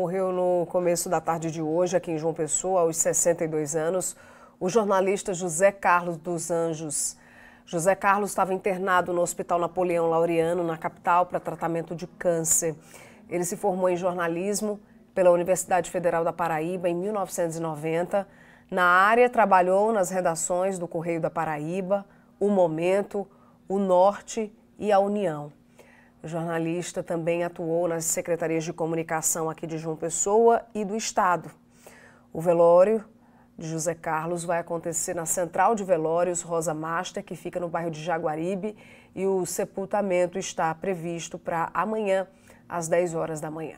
morreu no começo da tarde de hoje, aqui em João Pessoa, aos 62 anos, o jornalista José Carlos dos Anjos. José Carlos estava internado no Hospital Napoleão Laureano, na capital, para tratamento de câncer. Ele se formou em jornalismo pela Universidade Federal da Paraíba em 1990. Na área, trabalhou nas redações do Correio da Paraíba, O Momento, O Norte e A União. O jornalista também atuou nas secretarias de comunicação aqui de João Pessoa e do Estado. O velório de José Carlos vai acontecer na Central de Velórios Rosa Master, que fica no bairro de Jaguaribe, e o sepultamento está previsto para amanhã, às 10 horas da manhã.